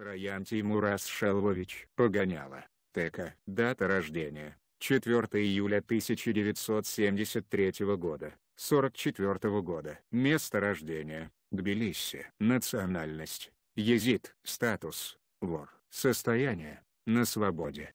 Троян Тимурас Шалвович Погоняла, Тека. дата рождения, 4 июля 1973 года, 44 года. Место рождения, Тбилиси. Национальность, езид. Статус, вор. Состояние, на свободе.